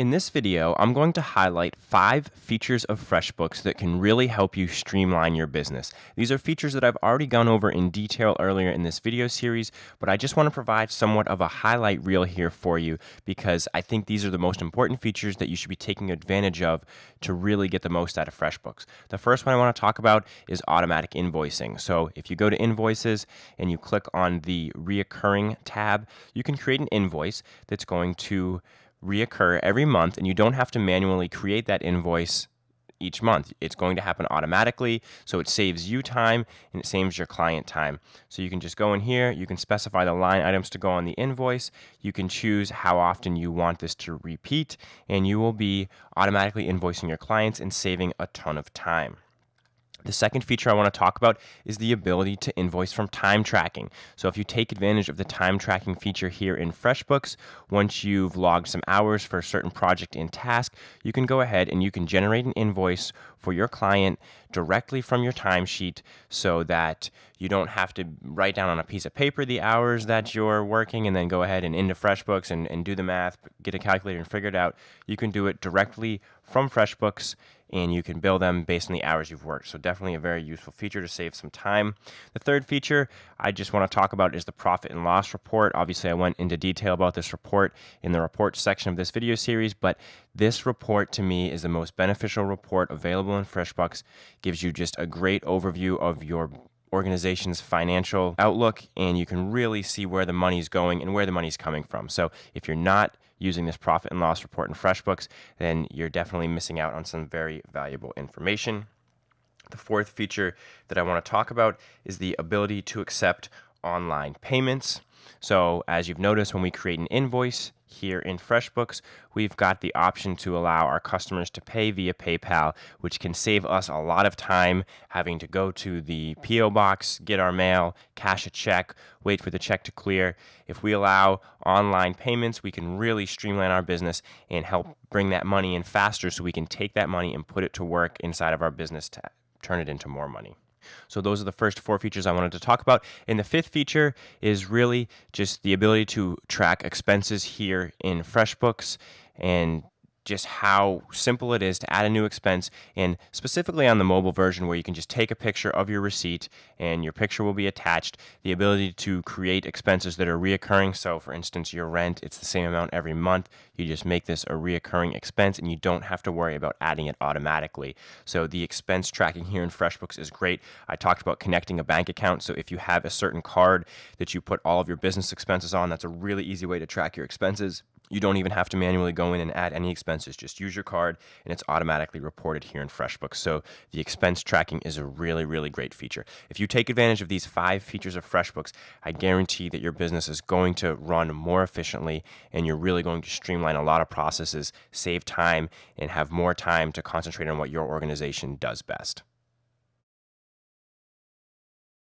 In this video, I'm going to highlight five features of FreshBooks that can really help you streamline your business. These are features that I've already gone over in detail earlier in this video series, but I just want to provide somewhat of a highlight reel here for you because I think these are the most important features that you should be taking advantage of to really get the most out of FreshBooks. The first one I want to talk about is automatic invoicing. So if you go to invoices and you click on the reoccurring tab, you can create an invoice that's going to reoccur every month, and you don't have to manually create that invoice each month. It's going to happen automatically, so it saves you time and it saves your client time. So you can just go in here, you can specify the line items to go on the invoice, you can choose how often you want this to repeat, and you will be automatically invoicing your clients and saving a ton of time. The second feature I want to talk about is the ability to invoice from time tracking. So, if you take advantage of the time tracking feature here in FreshBooks, once you've logged some hours for a certain project and task, you can go ahead and you can generate an invoice for your client directly from your timesheet so that you don't have to write down on a piece of paper the hours that you're working and then go ahead and into FreshBooks and, and do the math, get a calculator and figure it out. You can do it directly from FreshBooks and you can bill them based on the hours you've worked. So definitely a very useful feature to save some time. The third feature I just want to talk about is the profit and loss report. Obviously, I went into detail about this report in the report section of this video series, but this report to me is the most beneficial report available in FreshBooks. Gives you just a great overview of your organization's financial outlook and you can really see where the money's going and where the money's coming from. So if you're not using this profit and loss report in FreshBooks, then you're definitely missing out on some very valuable information. The fourth feature that I want to talk about is the ability to accept online payments. So as you've noticed, when we create an invoice here in FreshBooks, we've got the option to allow our customers to pay via PayPal, which can save us a lot of time having to go to the PO box, get our mail, cash a check, wait for the check to clear. If we allow online payments, we can really streamline our business and help bring that money in faster so we can take that money and put it to work inside of our business to turn it into more money. So those are the first four features I wanted to talk about. And the fifth feature is really just the ability to track expenses here in FreshBooks and just how simple it is to add a new expense, and specifically on the mobile version where you can just take a picture of your receipt and your picture will be attached. The ability to create expenses that are reoccurring. So, for instance, your rent, it's the same amount every month. You just make this a reoccurring expense and you don't have to worry about adding it automatically. So, the expense tracking here in FreshBooks is great. I talked about connecting a bank account. So, if you have a certain card that you put all of your business expenses on, that's a really easy way to track your expenses. You don't even have to manually go in and add any expenses. Just use your card and it's automatically reported here in FreshBooks. So the expense tracking is a really, really great feature. If you take advantage of these five features of FreshBooks, I guarantee that your business is going to run more efficiently and you're really going to streamline a lot of processes, save time, and have more time to concentrate on what your organization does best.